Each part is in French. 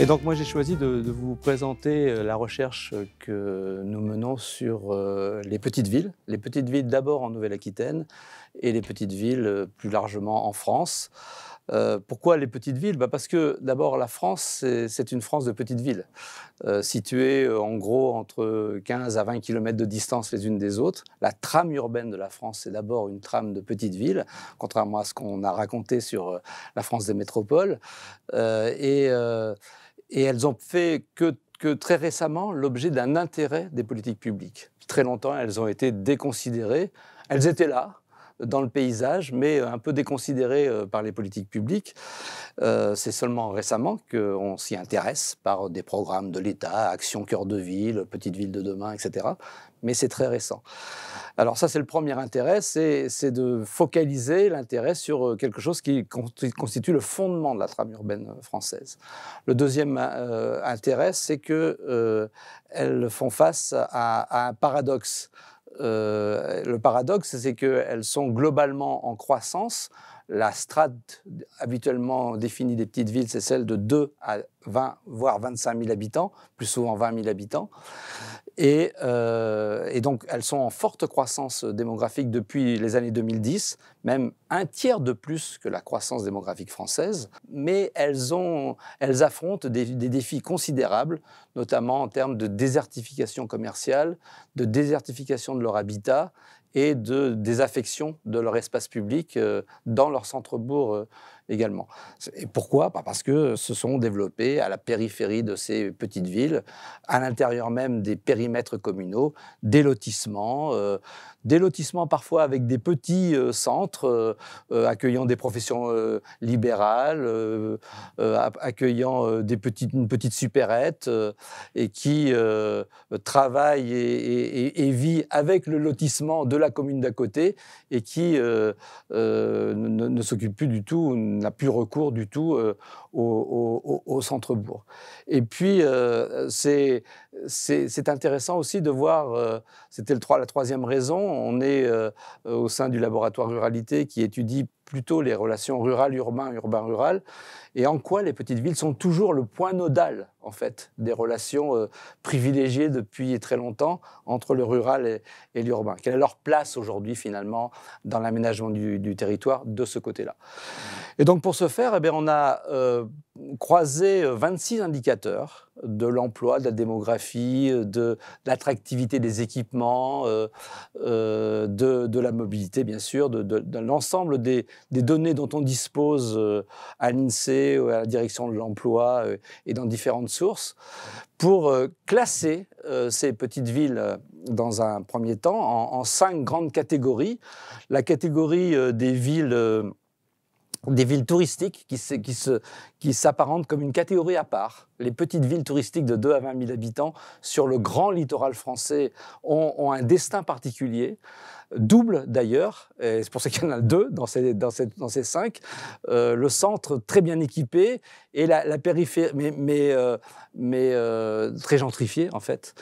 Et donc moi j'ai choisi de, vous présenter euh, la recherche que nous menons sur euh, les petites villes, les petites villes d'abord en Nouvelle-Aquitaine et les petites villes euh, plus largement en France. pourquoi les petites villes bah, Parce que d'abord la France, c'est une France de petites villes, situées en gros entre 15 à 20 km de distance les unes des autres. La trame urbaine de la France, c'est d'abord une trame de petites villes, contrairement à ce qu'on a raconté sur la France des métropoles. et et elles ont fait que, que très récemment l'objet d'un intérêt des politiques publiques. Très longtemps, elles ont été déconsidérées. Elles étaient là, dans le paysage, mais euh, un peu déconsidéré euh, par les politiques publiques. Euh, c'est seulement récemment qu'on s'y intéresse par des programmes de l'État, Action Cœur de Ville, Petite Ville de demain, etc. Mais c'est très récent. Alors ça, c'est le premier intérêt, c'est de focaliser l'intérêt sur quelque chose qui constitue le fondement de la trame urbaine française. Le deuxième intérêt, c'est qu'elles font face à, à un paradoxe euh, le paradoxe, c'est qu'elles sont globalement en croissance la strate habituellement définie des petites villes, c'est celle de 2 à 20, voire 25 000 habitants, plus souvent 20 000 habitants. Euh, et, donc, elles sont en forte croissance démographique depuis les années 2010, même un tiers de plus que la croissance démographique française. Mais elles, affrontent des défis considérables, notamment en termes de désertification commerciale, de désertification de leur habitat et de désaffection de leur espace public euh, dans leur centre-bourg euh, également. Et pourquoi bah, Parce que se sont développés à la périphérie de ces petites villes, à l'intérieur même des périmètres communaux, des lotissements, euh, des lotissements parfois avec des petits euh, centres euh, accueillant des professions libérales, accueillant des petites, une petite supérette et qui travaille et, vit avec le lotissement de la commune d'à côté et qui ne, ne s'occupe plus du tout n'a plus recours du tout euh, au, centre-bourg. Et puis, euh, c'est intéressant aussi de voir, euh, le c'était la troisième raison, on est au sein du laboratoire ruralité qui étudie plutôt les relations rurales-urbain, urbain-rural, et en quoi les petites villes sont toujours le point nodal, en fait, des relations euh, privilégiées depuis très longtemps entre le rural et, l'urbain. Quelle est leur place aujourd'hui, finalement, dans l'aménagement du, territoire de ce côté-là Et donc, pour ce faire, eh on a euh, croisé 26 euh, indicateurs de l'emploi, de la démographie, euh, de l'attractivité des équipements, euh, euh, de, la mobilité, bien sûr, de, l'ensemble des, données dont on dispose à l'INSEE, à la direction de l'emploi et dans différentes sources, pour classer ces petites villes dans un premier temps en cinq grandes catégories. La catégorie des villes des villes touristiques qui, qui, se, s'apparentent comme une catégorie à part. Les petites villes touristiques de 2 à 20 000 habitants sur le grand littoral français ont, un destin particulier, double d'ailleurs, et c'est pour ça qu'il y en a deux dans ces, dans ces, cinq, euh, le centre très bien équipé et la, périphérie, mais, mais, euh, euh, très gentrifiée en fait.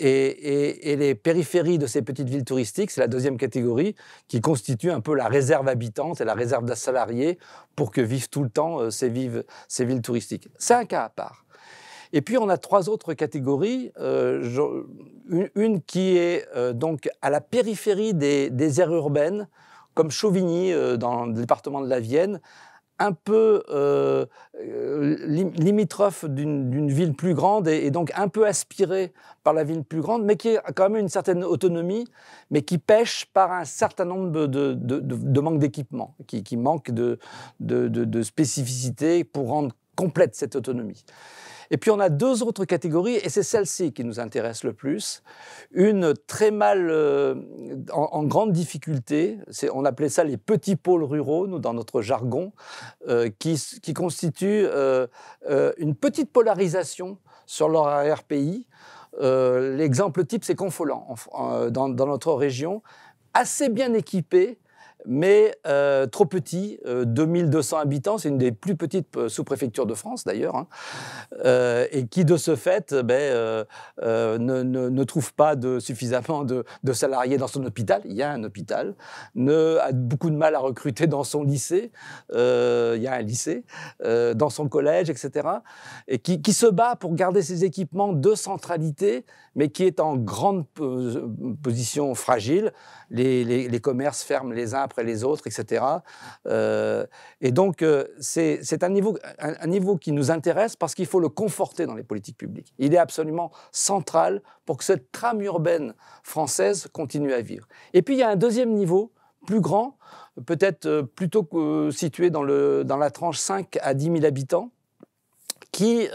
Et, les périphéries de ces petites villes touristiques, c'est la deuxième catégorie qui constitue un peu la réserve habitante et la réserve de salariés pour que vivent tout le temps euh, ces, villes touristiques. C'est un cas à part. Et puis on a trois autres catégories. Euh, une, qui est euh, donc à la périphérie des, aires urbaines, comme Chauvigny dans le département de la Vienne, un peu euh, euh, limitrophe d'une ville plus grande et, donc un peu aspiré par la ville plus grande, mais qui a quand même une certaine autonomie, mais qui pêche par un certain nombre de, manques d'équipement, qui, manque de, spécificités de spécificité pour rendre complète cette autonomie. Et puis on a deux autres catégories, et c'est celle-ci qui nous intéresse le plus. Une très mal, euh, en, grande difficulté, on appelait ça les petits pôles ruraux, nous, dans notre jargon, euh, qui, qui constituent euh, une petite polarisation sur leur RPI. L'exemple type, c'est Confolan, dans, dans, notre région, assez bien équipé, mais euh, trop petit, 2200 euh, habitants, c'est une des plus petites euh, sous-préfectures de France d'ailleurs, hein, et qui de ce fait ben, ne, trouve pas de, suffisamment de, salariés dans son hôpital, il y a un hôpital, ne, a beaucoup de mal à recruter dans son lycée, il y a un lycée, dans son collège, etc., et qui, se bat pour garder ses équipements de centralité, mais qui est en grande position fragile, les, les commerces ferment les uns après les autres, etc. Euh, et donc, euh, c'est un niveau, un, niveau qui nous intéresse parce qu'il faut le conforter dans les politiques publiques. Il est absolument central pour que cette trame urbaine française continue à vivre. Et puis, il y a un deuxième niveau plus grand, peut-être euh, plutôt situé dans, le, dans la tranche 5 à 10 000 habitants, qui,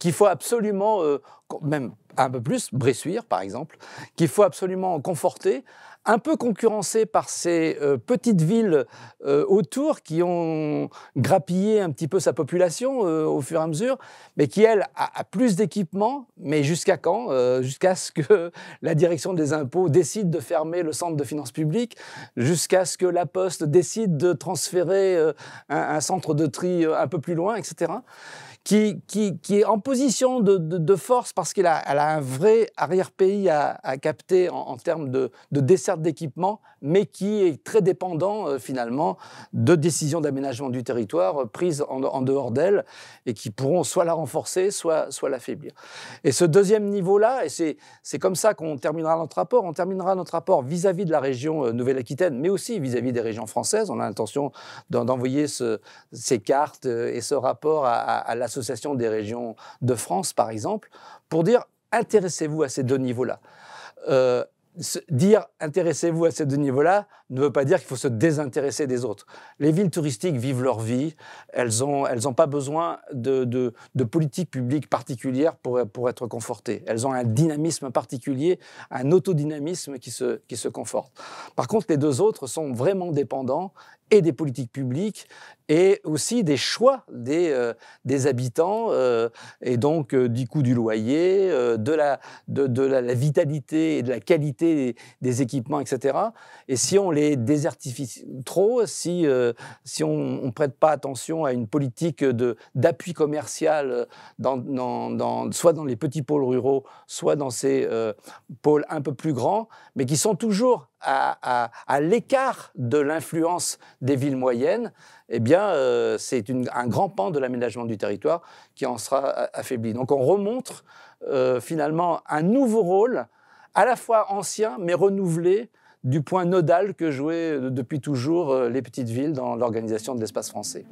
qu'il faut absolument, même un peu plus, Bressuire par exemple, qu'il faut absolument conforter un peu concurrencé par ces euh, petites villes euh, autour qui ont grappillé un petit peu sa population euh, au fur et à mesure, mais qui, elle, a, plus d'équipements. Mais jusqu'à quand Jusqu'à ce que la direction des impôts décide de fermer le centre de finances publiques, jusqu'à ce que la Poste décide de transférer un, centre de tri un peu plus loin, etc. Qui, qui, est en position de, force parce qu'elle a, a, un vrai arrière-pays à, capter en, termes de, de d'équipement, mais qui est très dépendant euh, finalement de décisions d'aménagement du territoire euh, prises en, dehors d'elle et qui pourront soit la renforcer, soit, soit l'affaiblir. Et ce deuxième niveau-là, et c'est comme ça qu'on terminera notre rapport, on terminera notre rapport vis-à-vis de la région euh, Nouvelle-Aquitaine, mais aussi vis-à-vis des régions françaises. On a l'intention d'envoyer ces cartes et ce rapport à, l'Association des régions de France, par exemple, pour dire intéressez-vous à ces deux niveaux-là dire intéressez-vous à ces deux niveaux-là là ne veut pas dire qu'il faut se désintéresser des autres. Les villes touristiques vivent leur vie, elles n'ont elles pas besoin de, de, de, politique publique particulière pour, être confortées. Elles ont un dynamisme particulier, un autodynamisme qui se, qui se conforte. Par contre, les deux autres sont vraiment dépendants et des politiques publiques et aussi des choix des, euh, des habitants euh, et donc euh, du coût du loyer, de, la, de, la, vitalité et de la qualité des, équipements, etc. Et si on les désertifie trop, si, si on ne prête pas attention à une politique d'appui commercial, dans, dans, soit dans les petits pôles ruraux, soit dans ces pôles un peu plus grands, mais qui sont toujours à, l'écart de l'influence des villes moyennes, eh bien, euh, c'est un grand pan de l'aménagement du territoire qui en sera affaibli. Donc, on remonte euh, finalement un nouveau rôle, à la fois ancien mais renouvelé, du point nodal que jouaient euh, depuis toujours les petites villes dans l'organisation de l'espace français.